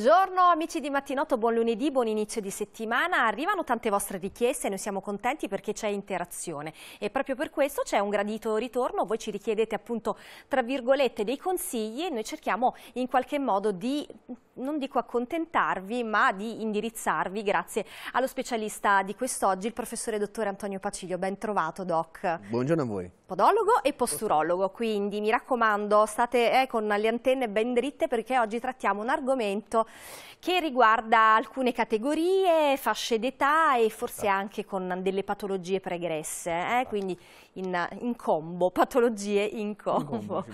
Buongiorno amici di Mattinotto, buon lunedì, buon inizio di settimana. Arrivano tante vostre richieste e noi siamo contenti perché c'è interazione e proprio per questo c'è un gradito ritorno. Voi ci richiedete appunto tra virgolette dei consigli e noi cerchiamo in qualche modo di non dico accontentarvi, ma di indirizzarvi grazie allo specialista di quest'oggi, il professore dottore Antonio Paciglio. Ben trovato, Doc. Buongiorno a voi. Podologo e posturologo, quindi mi raccomando, state eh, con le antenne ben dritte perché oggi trattiamo un argomento che riguarda alcune categorie, fasce d'età e forse esatto. anche con delle patologie pregresse, eh? esatto. quindi in, in, combo, patologie in combo. In combo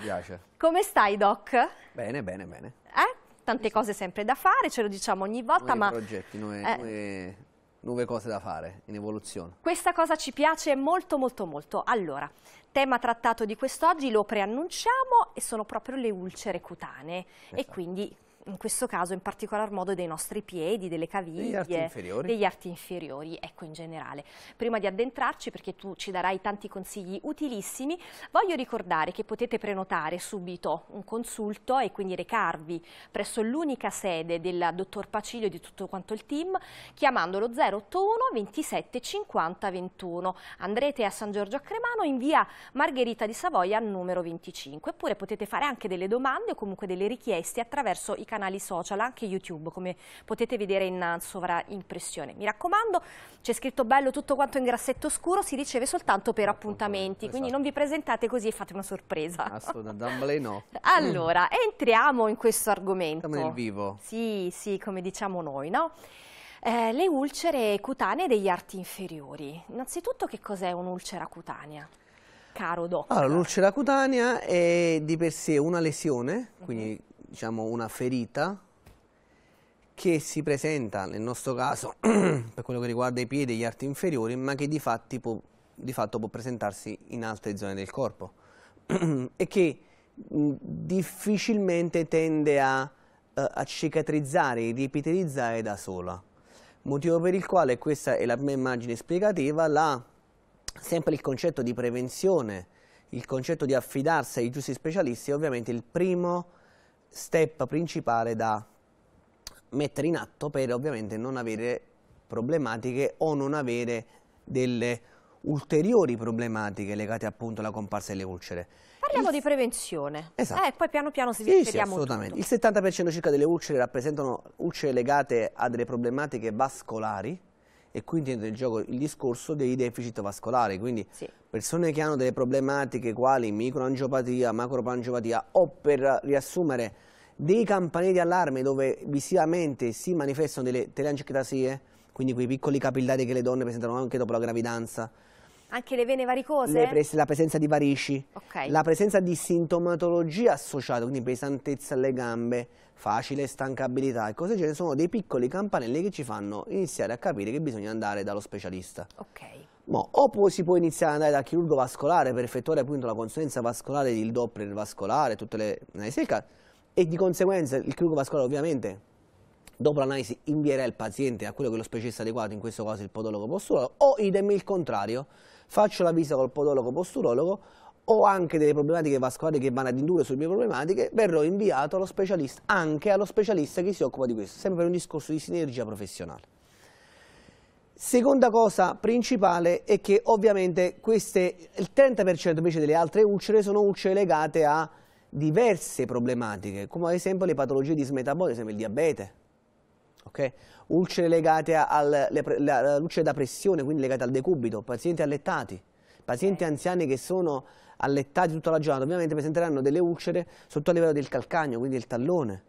Come stai, Doc? Bene, bene, bene. Eh? tante cose sempre da fare, ce lo diciamo ogni volta. Nuovi ma progetti, nuove, eh, nuove, nuove cose da fare in evoluzione. Questa cosa ci piace molto molto molto. Allora, tema trattato di quest'oggi lo preannunciamo e sono proprio le ulcere cutanee esatto. e quindi in questo caso in particolar modo dei nostri piedi, delle caviglie, arti degli arti inferiori, ecco in generale. Prima di addentrarci, perché tu ci darai tanti consigli utilissimi, voglio ricordare che potete prenotare subito un consulto e quindi recarvi presso l'unica sede del dottor Pacilio e di tutto quanto il team, chiamando lo 081 27 50 21. Andrete a San Giorgio a Cremano in via Margherita di Savoia numero 25, oppure potete fare anche delle domande o comunque delle richieste attraverso i canali canali social, anche YouTube, come potete vedere in sovraimpressione. Mi raccomando, c'è scritto bello tutto quanto in grassetto scuro, si riceve soltanto per appuntamenti, esatto. quindi non vi presentate così e fate una sorpresa. Assolutamente, no. Allora, entriamo in questo argomento. Siamo nel vivo. Sì, sì, come diciamo noi, no? Eh, le ulcere cutanee degli arti inferiori. Innanzitutto che cos'è un'ulcera cutanea? Caro doc. Allora, l'ulcera cutanea è di per sé una lesione, quindi mhm diciamo, una ferita che si presenta nel nostro caso per quello che riguarda i piedi e gli arti inferiori ma che di, fatti può, di fatto può presentarsi in altre zone del corpo e che difficilmente tende a, uh, a cicatrizzare e riepitelizzare da sola motivo per il quale questa è la mia immagine esplicativa la, sempre il concetto di prevenzione il concetto di affidarsi ai giusti specialisti è ovviamente il primo step principale da mettere in atto per ovviamente non avere problematiche o non avere delle ulteriori problematiche legate appunto alla comparsa delle ulcere. Parliamo Il... di prevenzione esatto. e eh, poi piano piano si sì, sì, assolutamente. Tutto. Il 70% circa delle ulcere rappresentano ulcere legate a delle problematiche vascolari e quindi entra in gioco il discorso dei deficit vascolari, quindi sì. persone che hanno delle problematiche quali microangiopatia, macropangiopatia o per riassumere dei campanelli di allarme dove visivamente si manifestano delle teleangiectasie, quindi quei piccoli capillari che le donne presentano anche dopo la gravidanza, anche le vene varicose? Le la presenza di varici, okay. la presenza di sintomatologia associata, quindi pesantezza alle gambe, facile stancabilità e cose del genere, sono dei piccoli campanelli che ci fanno iniziare a capire che bisogna andare dallo specialista. Ok. Mo, o può, si può iniziare ad andare dal chirurgo vascolare per effettuare appunto la consulenza vascolare, il doppler vascolare, tutte le analisi del caso, e di conseguenza il chirurgo vascolare ovviamente dopo l'analisi invierà il paziente a quello che è lo specialista adeguato, in questo caso il podologo postulato, o idem il contrario, faccio la visita col podologo posturologo, ho anche delle problematiche vascolari che vanno ad indurre sulle mie problematiche, verrò inviato allo specialista, anche allo specialista che si occupa di questo, sempre per un discorso di sinergia professionale. Seconda cosa principale è che ovviamente queste, il 30% invece delle altre ulcere sono ulcere legate a diverse problematiche, come ad esempio le patologie di smetabolismo, esempio il diabete, Okay? Ulcere legate alla luce da pressione, quindi legate al decubito, pazienti allettati, pazienti anziani che sono allettati tutta la giornata, ovviamente presenteranno delle ulcere sotto il livello del calcagno, quindi il tallone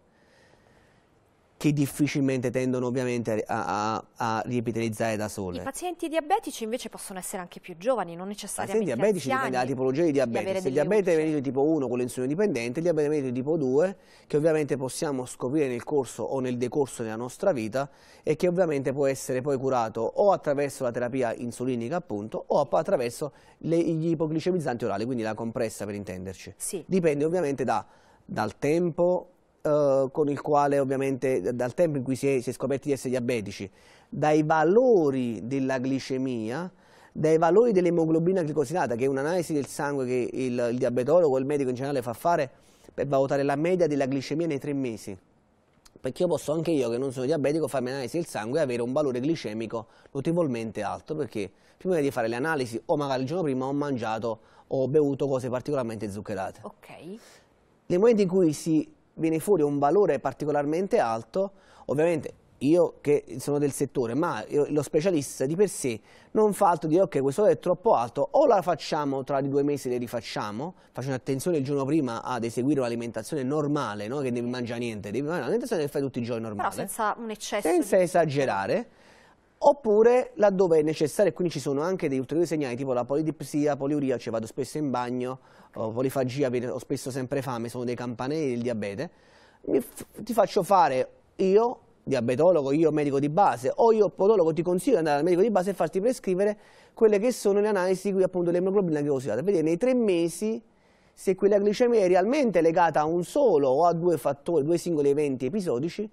che difficilmente tendono ovviamente a, a, a riepitelizzare da sole. I pazienti diabetici invece possono essere anche più giovani, non necessariamente I pazienti diabetici dipende dalla tipologia di diabete. Se il diabete è di tipo 1 con l'insulino dipendente, il diabete è di tipo 2 che ovviamente possiamo scoprire nel corso o nel decorso della nostra vita e che ovviamente può essere poi curato o attraverso la terapia insulinica appunto o attraverso le, gli ipoglicemizzanti orali, quindi la compressa per intenderci. Sì. Dipende ovviamente da, dal tempo, eh, con il quale ovviamente dal tempo in cui si è, si è scoperti di essere diabetici, dai valori della glicemia, dai valori dell'emoglobina glicosinata, che è un'analisi del sangue che il, il diabetologo il medico in generale fa fare per valutare la media della glicemia nei tre mesi. Perché io posso anche io, che non sono diabetico, farmi un'analisi del sangue e avere un valore glicemico notevolmente alto, perché prima di fare le analisi, o magari il giorno prima ho mangiato o bevuto cose particolarmente zuccherate. Ok. Nel momento in cui si viene fuori un valore particolarmente alto, ovviamente io che sono del settore, ma lo specialista di per sé non fa altro dire ok questo valore è troppo alto, o la facciamo tra due mesi le rifacciamo, facendo attenzione il giorno prima ad eseguire un'alimentazione normale, no? che devi mangiare niente, devi mangiare un'alimentazione che fai tutti i giorni normale. Però senza un eccesso. Senza di... esagerare oppure laddove è necessario, e quindi ci sono anche degli ulteriori segnali tipo la polidipsia, poliuria, cioè vado spesso in bagno, polifagia, ho spesso sempre fame, sono dei campanelli del diabete, ti faccio fare io, diabetologo, io medico di base, o io podologo ti consiglio di andare al medico di base e farti prescrivere quelle che sono le analisi qui appunto l'emoglobina che ho vedere nei tre mesi se quella glicemia è realmente legata a un solo o a due fattori, due singoli eventi episodici,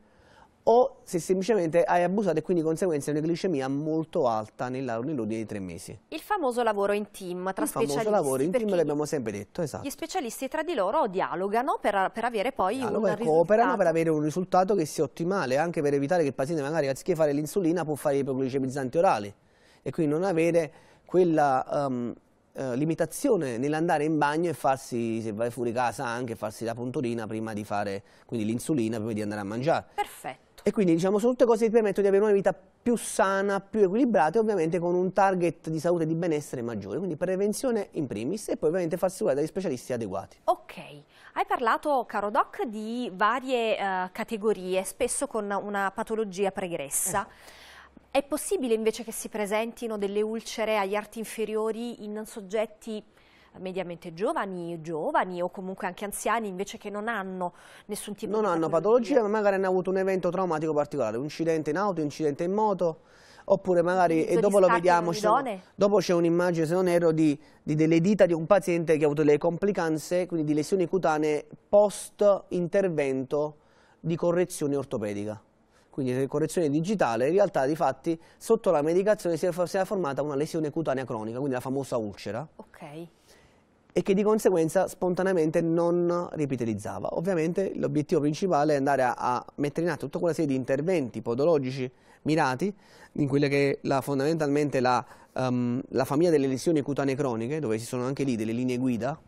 o se semplicemente hai abusato e quindi di una glicemia molto alta nell'ordine di tre mesi. Il famoso lavoro in team tra Il specialisti. Il famoso lavoro in team l'abbiamo sempre detto, esatto. Gli specialisti tra di loro dialogano per, per avere poi Dialogo, un cooperano per avere un risultato che sia ottimale, anche per evitare che il paziente magari anziché fare l'insulina può fare i ipoglicemizzanti orali e quindi non avere quella... Um, Uh, limitazione nell'andare in bagno e farsi, se vai fuori casa anche, farsi la punturina prima di fare, l'insulina prima di andare a mangiare. Perfetto. E quindi diciamo, sono tutte cose che ti permettono di avere una vita più sana, più equilibrata e ovviamente con un target di salute e di benessere maggiore. Quindi prevenzione in primis e poi ovviamente farsi curare dagli specialisti adeguati. Ok, hai parlato, caro Doc, di varie uh, categorie, spesso con una patologia pregressa. Esatto. È possibile invece che si presentino delle ulcere agli arti inferiori in soggetti mediamente giovani, giovani o comunque anche anziani invece che non hanno nessun tipo non di... Non hanno patologia, ma magari hanno avuto un evento traumatico particolare, un incidente in auto, un incidente in moto, oppure magari, e dopo lo vediamo, dopo c'è un'immagine, se non erro, di, di, delle dita di un paziente che ha avuto delle complicanze, quindi di lesioni cutanee post intervento di correzione ortopedica. Quindi correzione digitale, in realtà di fatti sotto la medicazione si è, si è formata una lesione cutanea cronica, quindi la famosa ulcera. Ok e che di conseguenza spontaneamente non ripitalizzava. Ovviamente l'obiettivo principale è andare a, a, mettere in atto tutta quella serie di interventi podologici mirati in quella che è la, fondamentalmente la, um, la, famiglia delle lesioni cutanee croniche, dove ci sono anche lì delle linee guida,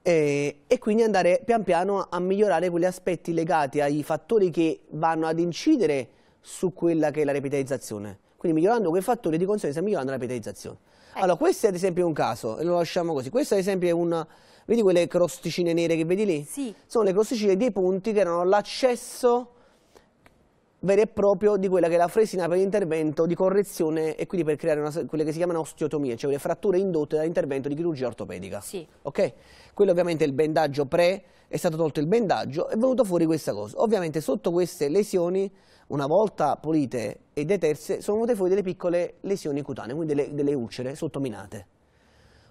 e, e quindi andare pian piano a migliorare quegli aspetti legati ai fattori che vanno ad incidere su quella che è la ripitalizzazione. Quindi migliorando quei fattori di conseguenza migliorando la petalizzazione. Eh. Ecco. Allora questo è ad esempio un caso, e lo lasciamo così, questo ad esempio è una, vedi quelle crosticine nere che vedi lì? Sì. Sono le crosticine dei punti che erano l'accesso vero e proprio di quella che è la fresina per l'intervento di correzione e quindi per creare una, quelle che si chiamano osteotomie, cioè le fratture indotte dall'intervento di chirurgia ortopedica. Sì. Ok? Quello ovviamente è il bendaggio pre, è stato tolto il bendaggio, è venuto fuori questa cosa. Ovviamente sotto queste lesioni, una volta pulite e deterse, sono venute fuori delle piccole lesioni cutanee, quindi delle, delle ulcere sottominate.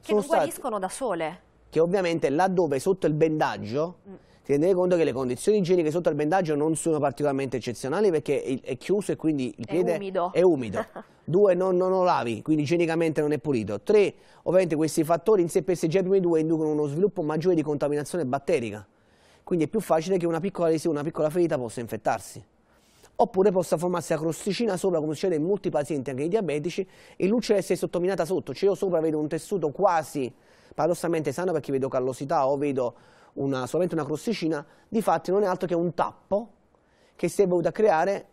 Che sono non guariscono da sole. Che ovviamente laddove sotto il bendaggio... Mm tenete conto che le condizioni igieniche sotto al bendaggio non sono particolarmente eccezionali perché è chiuso e quindi il piede è umido. È umido. Due, non, non, lo lavi, quindi igienicamente non è pulito. Tre, ovviamente questi fattori in sé per i primi due inducono uno sviluppo maggiore di contaminazione batterica. Quindi è più facile che una piccola lesione, una piccola ferita possa infettarsi oppure possa formarsi la crosticina sopra come succede in molti pazienti anche i diabetici e l'ulcera essere sottominata sotto cioè io sopra vedo un tessuto quasi paradossalmente sano perché vedo callosità o vedo una, solamente una crosticina, di fatti non è altro che un tappo che si è voluto creare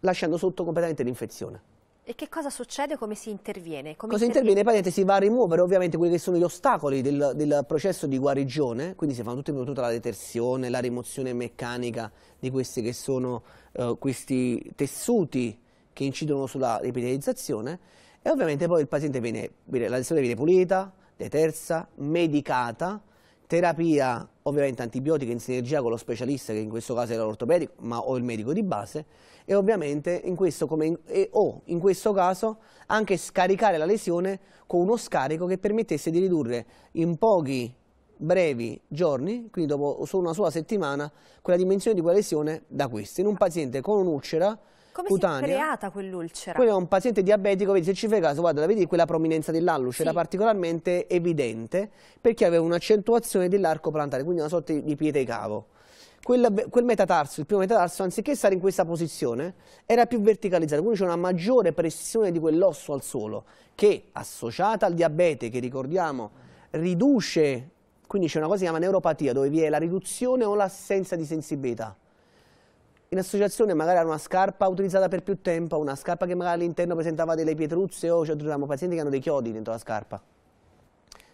lasciando sotto completamente l'infezione. E che cosa succede? Come si interviene? Come cosa interviene? Il paziente Si va a rimuovere ovviamente quelli che sono gli ostacoli del, del processo di guarigione, quindi si fa tutta, tutta la detersione, la rimozione meccanica di questi che sono eh, questi tessuti che incidono sulla ripidalizzazione e ovviamente poi il paziente viene, la lesione viene pulita, detersa, medicata, terapia ovviamente antibiotica in sinergia con lo specialista che in questo caso era l'ortopedico ma o il medico di base e ovviamente in questo, in, e, o in questo caso anche scaricare la lesione con uno scarico che permettesse di ridurre in pochi brevi giorni, quindi dopo solo una sola settimana, quella dimensione di quella lesione da questo. In un paziente con un'ulcera come cutanea. si è creata quell'ulcera? Quello è un paziente diabetico, vedi, se ci fai caso, guarda, vedi quella prominenza dell'alluce, sì. era particolarmente evidente perché aveva un'accentuazione dell'arco plantare, quindi una sorta di piede cavo. Quel, quel, metatarso, il primo metatarso, anziché stare in questa posizione, era più verticalizzato, quindi c'è una maggiore pressione di quell'osso al suolo, che associata al diabete, che ricordiamo, riduce, quindi c'è una cosa che si chiama neuropatia, dove vi è la riduzione o l'assenza di sensibilità in associazione magari era una scarpa utilizzata per più tempo, una scarpa che magari all'interno presentava delle pietruzze o cioè, troviamo pazienti che hanno dei chiodi dentro la scarpa,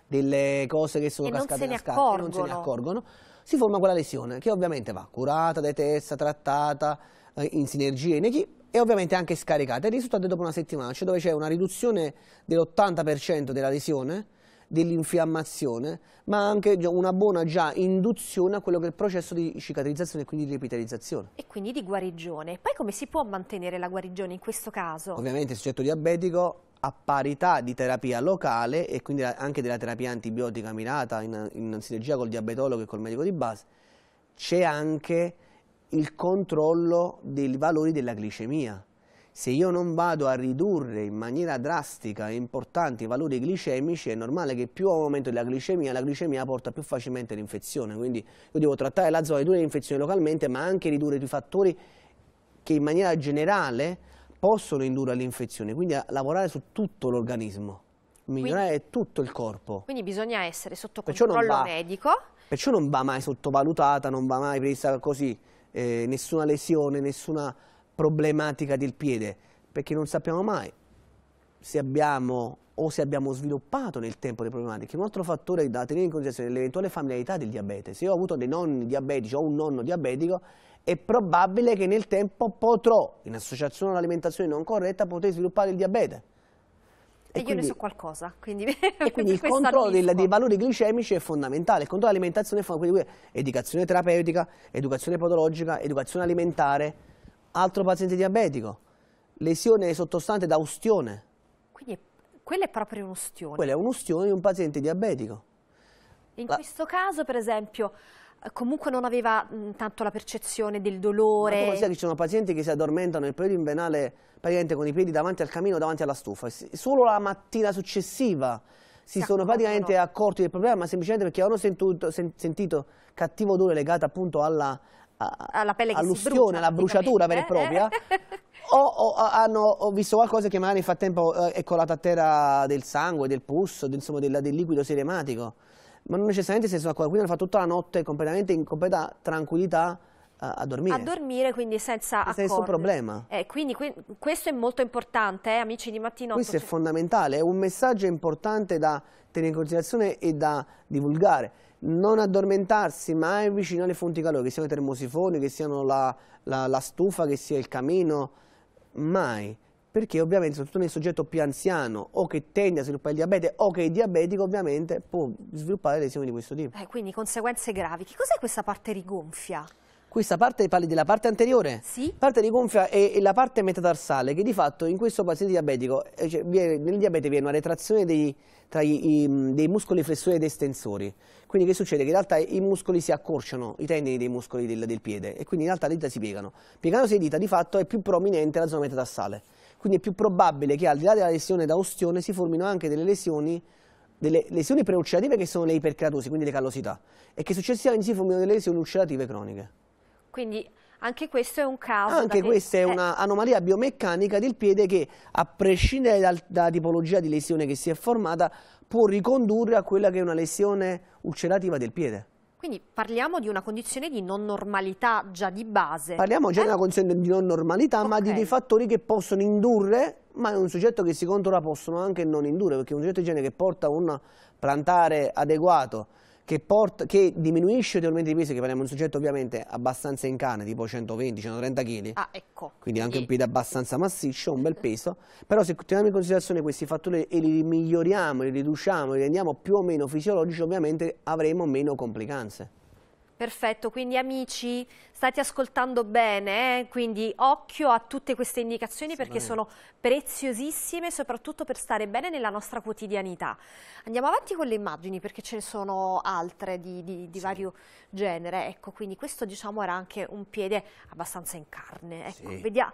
delle cose che sono e cascate nella scarpa accorgono. e non se ne accorgono, si forma quella lesione che ovviamente va curata, detesta, trattata eh, in sinergia in equipe e ovviamente anche scaricata. Il risultato è dopo una settimana, cioè dove c'è una riduzione dell'80% della lesione dell'infiammazione, ma anche una buona già induzione a quello che è il processo di cicatrizzazione e quindi di epitalizzazione. E quindi di guarigione. Poi come si può mantenere la guarigione in questo caso? Ovviamente il soggetto diabetico a parità di terapia locale e quindi anche della terapia antibiotica mirata in, in sinergia col diabetologo e col medico di base, c'è anche il controllo dei valori della glicemia se io non vado a ridurre in maniera drastica e importante i valori glicemici, è normale che più aumento la glicemia, la glicemia porta più facilmente l'infezione. Quindi io devo trattare la zona, ridurre l'infezione localmente, ma anche ridurre i fattori che in maniera generale possono indurre l'infezione, Quindi a lavorare su tutto l'organismo, migliorare quindi, tutto il corpo. Quindi bisogna essere sotto perciò controllo va, medico. Perciò non va mai sottovalutata, non va mai presa così, eh, nessuna lesione, nessuna problematica del piede, perché non sappiamo mai se abbiamo o se abbiamo sviluppato nel tempo le problematiche. Un altro fattore da tenere in considerazione è l'eventuale familiarità del diabete. Se io ho avuto dei nonni diabetici o un nonno diabetico, è probabile che nel tempo potrò, in associazione all'alimentazione non corretta, poter sviluppare il diabete. E, e io ne so qualcosa, quindi... E quindi il controllo del, dei valori glicemici è fondamentale, il controllo dell'alimentazione è fondamentale, quindi educazione terapeutica, educazione patologica, educazione alimentare, Altro paziente diabetico, lesione sottostante da ustione. Quindi è, quella è proprio un'ustione? Quella è un'ustione di un paziente diabetico. In la... questo caso, per esempio, comunque non aveva mh, mm, tanto la percezione del dolore. Ma tu che ci sono pazienti che si addormentano nel periodo invernale praticamente con i piedi davanti al camino, davanti alla stufa. Solo la mattina successiva si, si sono praticamente accorti del problema, ma semplicemente perché avevano sentito, sentito cattivo odore legato appunto alla alla ah, pelle che si all'ustione, alla bruciatura vera e propria, eh? o, o hanno ho visto qualcosa che magari nel frattempo eh, è colato a terra del sangue, del pus, del, insomma, del, del liquido serematico, ma non necessariamente se sono accorti, quindi hanno fatto tutta la notte completamente in completa tranquillità a dormire. A dormire, quindi senza accordo. problema. Eh, quindi que questo è molto importante, eh, amici di mattino Questo è cioè fondamentale, è un messaggio importante da tenere in considerazione e da divulgare non addormentarsi mai vicino alle fonti calore, che siano i termosifoni, che siano la, la, la stufa, che sia il camino, mai perché ovviamente soprattutto nel soggetto più anziano o che tende a sviluppare il diabete o che è diabetico ovviamente può sviluppare lesioni di questo tipo. Eh, quindi conseguenze gravi. Che cos'è questa parte rigonfia? questa parte parli della parte anteriore? Sì. Parte rigonfia e, e la parte metatarsale che di fatto in questo paziente diabetico, eh, cioè, nel diabete viene una retrazione dei, tra i, i, dei muscoli flessori ed estensori. Quindi che succede? Che in realtà i muscoli si accorciano, i tendini dei muscoli del, del piede e quindi in realtà le dita si piegano. Piegandosi le dita di fatto è più prominente la zona metatarsale. Quindi è più probabile che al di là della lesione da ostione si formino anche delle lesioni delle lesioni preulcerative che sono le iperkeratosi, quindi le callosità, e che successivamente si formino delle lesioni ulcerative croniche. Quindi anche questo è un caso. Anche questa che... è eh. un'anomalia biomeccanica del piede che, a prescindere dalla tipologia di lesione che si è formata, può ricondurre a quella che è una lesione ulcerativa del piede. Quindi parliamo di una condizione di non normalità già di base. Parliamo già eh? di una eh? condizione di non normalità, okay. ma di dei fattori che possono indurre, ma in un soggetto che si controlla possono anche non indurre, perché un soggetto di genere che porta un plantare adeguato che, porta, che diminuisce ulteriormente di peso, che parliamo di un soggetto ovviamente abbastanza in cane, tipo 120-130 kg. Ah, ecco. Quindi anche un piede abbastanza massiccio, un bel peso. Però se teniamo in considerazione questi fattori e li miglioriamo, li riduciamo, li rendiamo più o meno fisiologici, ovviamente avremo meno complicanze. Perfetto, quindi amici state ascoltando bene, eh? quindi occhio a tutte queste indicazioni sì, perché sono preziosissime soprattutto per stare bene nella nostra quotidianità. Andiamo avanti con le immagini perché ce ne sono altre di, di, di sì. vario genere, ecco quindi questo diciamo era anche un piede abbastanza in carne, ecco, sì. vediamo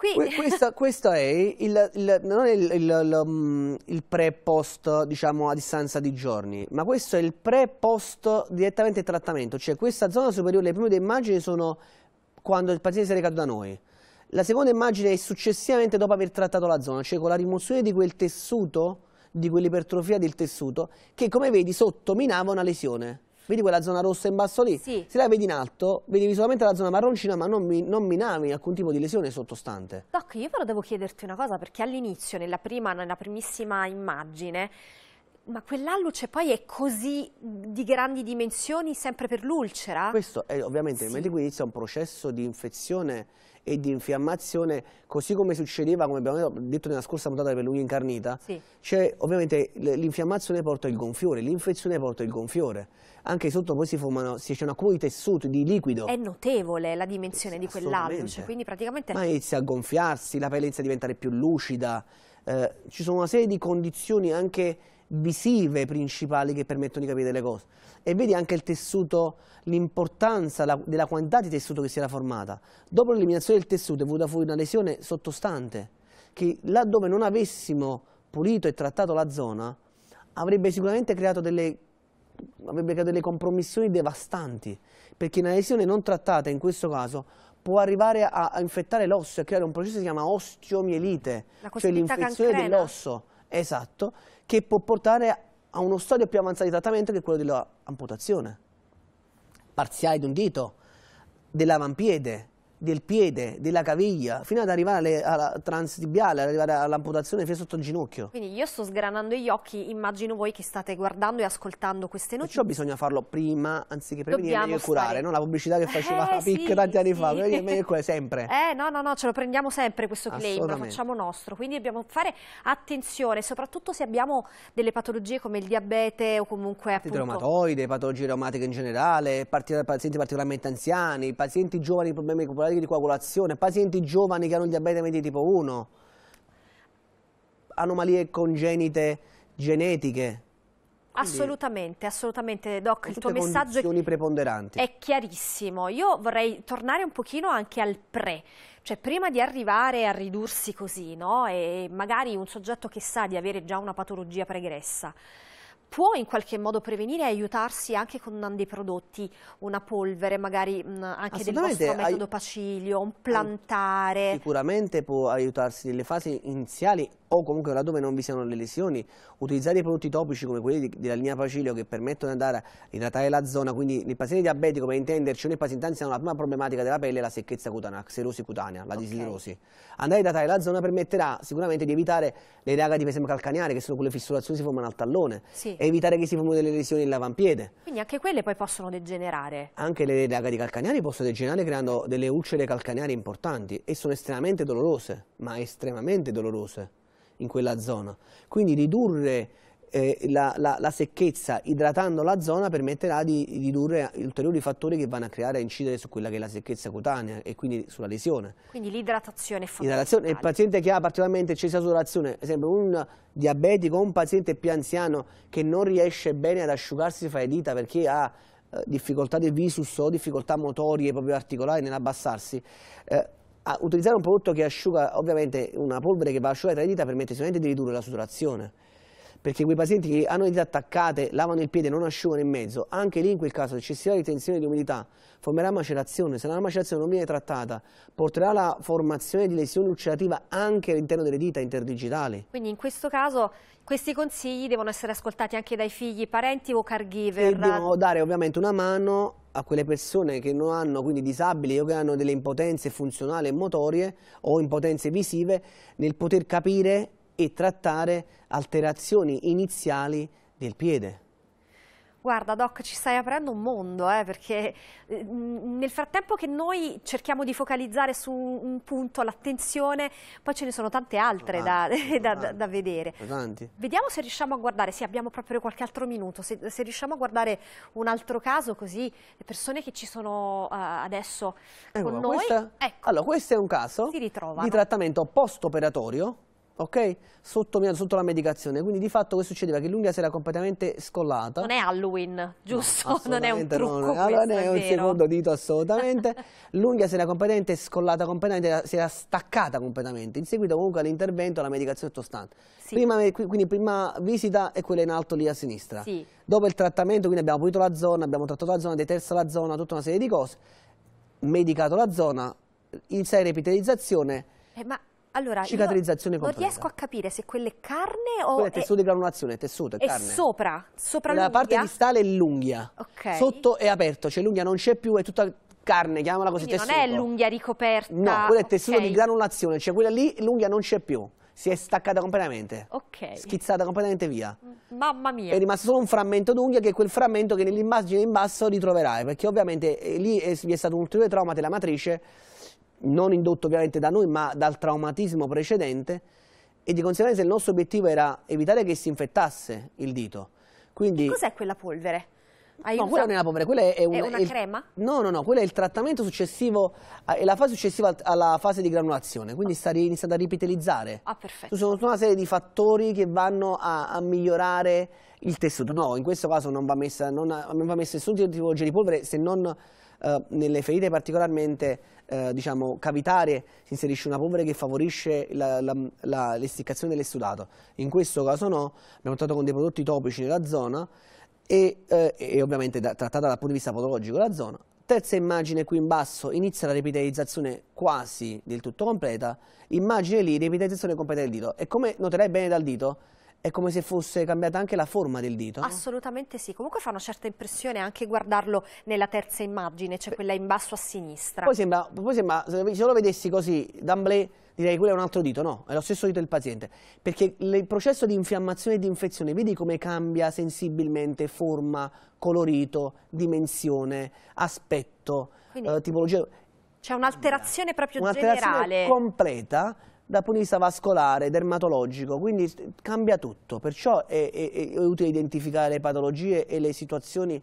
qui... Que questa, questa, è il, il, non è il, il, um, il pre-post, diciamo, a distanza di giorni, ma questo è il pre-post direttamente trattamento, cioè questa zona superiore, le prime due immagini sono quando il paziente si è recato da noi. La seconda immagine è successivamente dopo aver trattato la zona, cioè con la rimozione di quel tessuto, di quell'ipertrofia del tessuto, che come vedi sotto minava una lesione vedi quella zona rossa in basso lì? Sì. Se la vedi in alto, vedi solamente la zona marroncina, ma non, mi, non minavi alcun tipo di lesione sottostante. Doc, io però devo chiederti una cosa, perché all'inizio, nella, nella primissima immagine, ma quell'alluce poi è così di grandi dimensioni sempre per l'ulcera? Questo è ovviamente, sì. mentre qui inizia un processo di infezione e di infiammazione, così come succedeva, come abbiamo detto nella scorsa puntata per lui incarnita, sì. cioè ovviamente l'infiammazione porta il gonfiore, l'infezione porta il gonfiore. Anche sotto poi si formano, si c'è un accumulo di tessuto, di liquido. È notevole la dimensione sì, di quell'alluce, cioè, quindi praticamente... Ma inizia a gonfiarsi, la pelle inizia a diventare più lucida, eh, ci sono una serie di condizioni anche visive principali che permettono di capire le cose. E vedi anche il tessuto, l'importanza della quantità di tessuto che si era formata. Dopo l'eliminazione del tessuto è venuta fuori una lesione sottostante, che laddove non avessimo pulito e trattato la zona, avrebbe sicuramente creato delle, avrebbe creato delle compromissioni devastanti, perché una lesione non trattata in questo caso può arrivare a, a infettare l'osso e creare un processo che si chiama osteomielite, cioè l'infezione dell'osso. Esatto, che può portare a uno stadio più avanzato di trattamento che è quello dell'amputazione. Parziale di un dito, dell'avampiede, del piede, della caviglia, fino ad arrivare alla transtibiale, ad arrivare all'amputazione fino sotto il ginocchio. Quindi io sto sgranando gli occhi, immagino voi che state guardando e ascoltando queste notizie. Perciò bisogna farlo prima, anziché prevenire Dobbiamo e curare, stare... no? La pubblicità che faceva eh, Pic sì, tanti anni sì. fa, prevenire meglio curare, sempre. Eh, no, no, no, ce lo prendiamo sempre questo claim, lo facciamo nostro, quindi dobbiamo fare attenzione, soprattutto se abbiamo delle patologie come il diabete o comunque appunto... Reumatoide, patologie reumatiche in generale, pazienti particolarmente anziani, pazienti giovani con problemi popolari di coagulazione, pazienti giovani che hanno diabete di tipo 1, anomalie congenite genetiche. Quindi, assolutamente, assolutamente Doc, il tuo messaggio è chiarissimo. Io vorrei tornare un pochino anche al pre, cioè prima di arrivare a ridursi così, no? E magari un soggetto che sa di avere già una patologia pregressa può in qualche modo prevenire e aiutarsi anche con mm, dei prodotti, una polvere magari mh, mm, anche del vostro metodo ai... Pacilio, un plantare? Sicuramente può aiutarsi nelle fasi iniziali o comunque laddove non vi siano le lesioni, utilizzare i prodotti topici come quelli della linea Pacilio che permettono di andare a idratare la zona, quindi nel paziente diabetico per intenderci, o noi pazienti hanno la prima problematica della pelle è la secchezza cutanea, la xerosi cutanea, la okay. Andare a idratare la zona permetterà sicuramente di evitare le raga di pesame calcaneare che sono quelle fissurazioni che si formano al tallone sì. e evitare che si formino delle lesioni in lavampiede. Quindi anche quelle poi possono degenerare. Anche le raga di calcaneari possono degenerare creando delle ulcere calcaneari importanti e sono estremamente dolorose, ma estremamente dolorose in quella zona. Quindi ridurre eh, la, la, la, secchezza idratando la zona permetterà di ridurre ulteriori fattori che vanno a creare e incidere su quella che è la secchezza cutanea e quindi sulla lesione. Quindi l'idratazione è fondamentale. Il paziente che ha particolarmente eccesa surazione, ad esempio un diabetico o un paziente più anziano che non riesce bene ad asciugarsi fra le dita perché ha eh, difficoltà del visus o difficoltà motorie proprio articolari nell'abbassarsi, eh, Ah, utilizzare un prodotto che asciuga, ovviamente una polvere che va asciugata tra le dita permette sicuramente di ridurre la saturazione. perché quei pazienti che hanno le dita attaccate, lavano il piede e non asciugano in mezzo, anche lì in quel caso eccessiva ritenzione di umidità formerà macerazione, se la macerazione non viene trattata porterà alla formazione di lesione ulcerativa anche all'interno delle dita interdigitali. Quindi in questo caso questi consigli devono essere ascoltati anche dai figli, parenti o caregiver? E devono dare ovviamente una mano a quelle persone che non hanno, quindi disabili o che hanno delle impotenze funzionali e motorie o impotenze visive nel poter capire e trattare alterazioni iniziali del piede. Guarda Doc, ci stai aprendo un mondo, eh, perché eh, nel frattempo che noi cerchiamo di focalizzare su un punto l'attenzione, poi ce ne sono tante altre davanti, da, da, da, vedere. Davanti. Vediamo se riusciamo a guardare, sì abbiamo proprio qualche altro minuto, se, se riusciamo a guardare un altro caso così le persone che ci sono uh, adesso eh, con noi... Questa, ecco, allora questo è un caso di trattamento post-operatorio ok? Sotto, sotto, la medicazione. Quindi di fatto che succedeva? Che l'unghia si era completamente scollata. Non è Halloween, giusto? No, non è un trucco non è, questo, è, è un secondo dito assolutamente. l'unghia si era completamente scollata, completamente, si era staccata completamente. In seguito comunque all'intervento, la medicazione è sottostante. Sì. Prima, quindi prima visita è quella in alto lì a sinistra. Sì. Dopo il trattamento quindi abbiamo pulito la zona, abbiamo trattato la zona, detersa la zona, tutta una serie di cose. Medicato la zona, in serie epitelizzazione. Eh, ma allora, Cicatrizzazione completa. Non riesco a capire se quella è carne o... Quella è tessuto è... di granulazione, è tessuto, è, è carne. sopra, sopra La parte distale è l'unghia. Ok. Sotto è aperto, cioè l'unghia non c'è più, è tutta carne, chiamala così Quindi tessuto. non è l'unghia ricoperta. No, quello è tessuto okay. di granulazione, cioè quella lì l'unghia non c'è più. Si è staccata completamente, okay. schizzata completamente via. Mamma mia. È rimasto solo un frammento d'unghia che è quel frammento che nell'immagine in basso ritroverai, perché ovviamente eh, lì vi è stato un ulteriore trauma della matrice non indotto ovviamente da noi ma dal traumatismo precedente e di conseguenza il nostro obiettivo era evitare che si infettasse il dito. Quindi... Cos'è quella polvere? Hai no, usato... quella non è la polvere, quella è, un, è una è il... crema? No, no, no, quella è il trattamento successivo, è la fase successiva alla fase di granulazione, quindi oh. sta iniziando a ripitelizzare. Ah, perfetto. Ci sono tutta una serie di fattori che vanno a, a migliorare il tessuto. No, in questo caso non va messa, non, non va messa nessun tipo di polvere se non eh, nelle ferite particolarmente eh, diciamo, cavitare si inserisce una polvere che favorisce l'essiccazione dell'essudato. In questo caso no, abbiamo trattato con dei prodotti topici nella zona e, eh, e ovviamente da, trattata dal punto di vista patologico la zona. Terza immagine qui in basso, inizia la ripitalizzazione quasi del tutto completa, immagine lì, ripitalizzazione completa del dito. E come noterai bene dal dito, è come se fosse cambiata anche la forma del dito. No? Assolutamente sì, comunque fa una certa impressione anche guardarlo nella terza immagine, cioè quella in basso a sinistra. Poi sembra, poi sembra se lo vedessi così, d'amblè direi quello è un altro dito, no, è lo stesso dito del paziente, perché il processo di infiammazione e di infezione, vedi come cambia sensibilmente forma, colorito, dimensione, aspetto, eh, tipologia. C'è un'alterazione proprio un generale. Un'alterazione completa dal punto di vista vascolare, dermatologico, quindi cambia tutto, perciò è, è, è utile identificare le patologie e le situazioni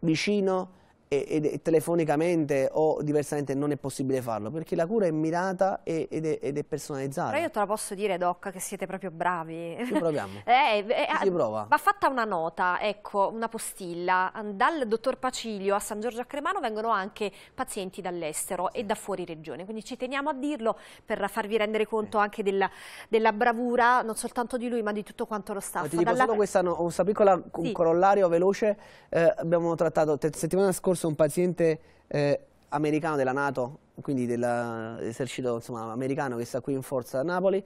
vicino e, e, telefonicamente o diversamente non è possibile farlo perché la cura è mirata e, ed, è, ed, è, personalizzata però io te la posso dire Doc che siete proprio bravi ci proviamo eh, eh, eh si prova va fatta una nota ecco una postilla dal dottor Pacilio a San Giorgio a Cremano vengono anche pazienti dall'estero sì. e da fuori regione quindi ci teniamo a dirlo per farvi rendere eh. conto sì. anche della, della, bravura non soltanto di lui ma di tutto quanto lo staff ma ti dico dalla... solo questa, no, questa piccola sì. corollario veloce eh, abbiamo trattato settimana scorsa questo è un paziente eh, americano della Nato, quindi dell'esercito americano che sta qui in forza a Napoli,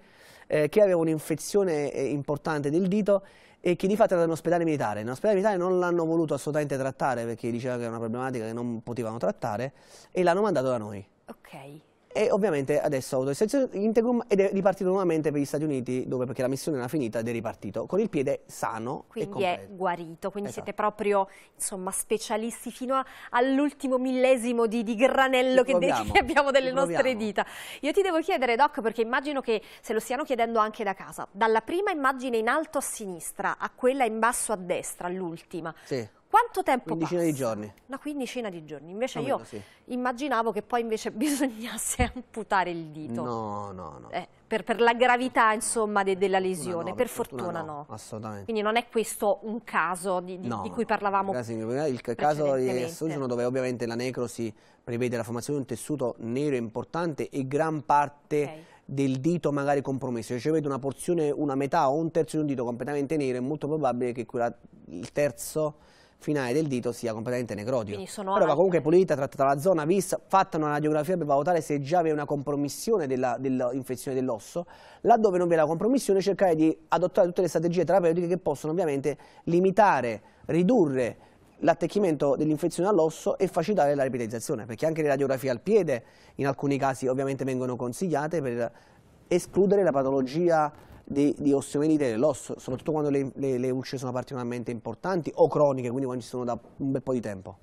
eh, che aveva un'infezione eh, importante del dito e che di fatto era in ospedale militare. In ospedale militare non l'hanno voluto assolutamente trattare perché diceva che era una problematica che non potevano trattare e l'hanno mandato da noi. Ok. E ovviamente adesso autodistrazione integrum ed è ripartito nuovamente per gli Stati Uniti, dove perché la missione era finita ed è ripartito con il piede sano quindi è guarito, quindi esatto. siete proprio insomma, specialisti fino all'ultimo millesimo di, di granello che, che, abbiamo delle nostre dita. Io ti devo chiedere Doc perché immagino che se lo stiano chiedendo anche da casa, dalla prima immagine in alto a sinistra a quella in basso a destra, all'ultima, sì quanto tempo quindicina passa? di giorni. Una quindicina di giorni. Invece no, io sì. immaginavo che poi invece bisognasse amputare il dito. No, no, no. Eh, per, per, la gravità, insomma, de, della lesione. No, per, per, fortuna, fortuna no. no. Assolutamente. Quindi non è questo un caso di, di, di cui parlavamo Grazie, Il caso di Soggiorno dove ovviamente la necrosi prevede la formazione di un tessuto nero importante e gran parte... Okay del dito magari compromesso, cioè avete una porzione, una metà o un terzo di un dito completamente nero, è molto probabile che quella, il terzo finale del dito sia completamente necrotico. Però va comunque pulita, trattata la zona, vista, fatta una radiografia per valutare se già vi è una compromissione dell'infezione dell dell'osso. Laddove non vi è la compromissione cercare di adottare tutte le strategie terapeutiche che possono ovviamente limitare, ridurre l'attecchimento dell'infezione all'osso e facilitare la ripetizzazione, perché anche le radiografie al piede in alcuni casi ovviamente vengono consigliate per escludere la patologia di, di osteomelite dell'osso, soprattutto quando le, le, le, uscite sono particolarmente importanti o croniche, quindi quando ci sono da un bel po' di tempo?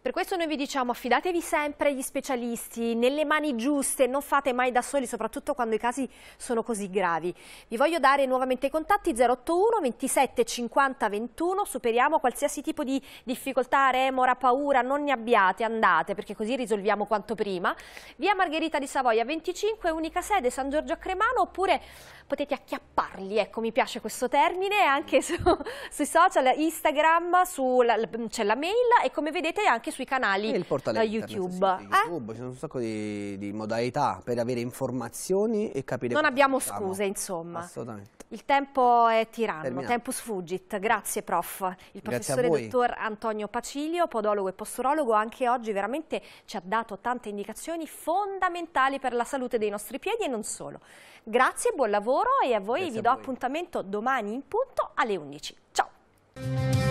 Per questo noi vi diciamo affidatevi sempre agli specialisti, nelle mani giuste, non fate mai da soli, soprattutto quando i casi sono così gravi. Vi voglio dare nuovamente i contatti 081 27 50 21, superiamo qualsiasi tipo di difficoltà, remora, paura, non ne abbiate, andate perché così risolviamo quanto prima. Via Margherita di Savoia 25, unica sede San Giorgio a Cremano oppure potete acchiapparli, ecco mi piace questo termine, anche su, sui social, Instagram, c'è la mail e come vedete anche anche sui canali e il portale YouTube. Internet, sì, YouTube eh? Ci sono un sacco di, di, modalità per avere informazioni e capire... Non abbiamo facciamo. scuse, insomma. Assolutamente. Il tempo è tiranno, Terminato. tempus fugit. Grazie, prof. Il professore dottor Antonio Pacilio, podologo e posturologo, anche oggi veramente ci ha dato tante indicazioni fondamentali per la salute dei nostri piedi e non solo. Grazie, buon lavoro e a voi Grazie vi do voi. appuntamento domani in punto alle 11. Ciao!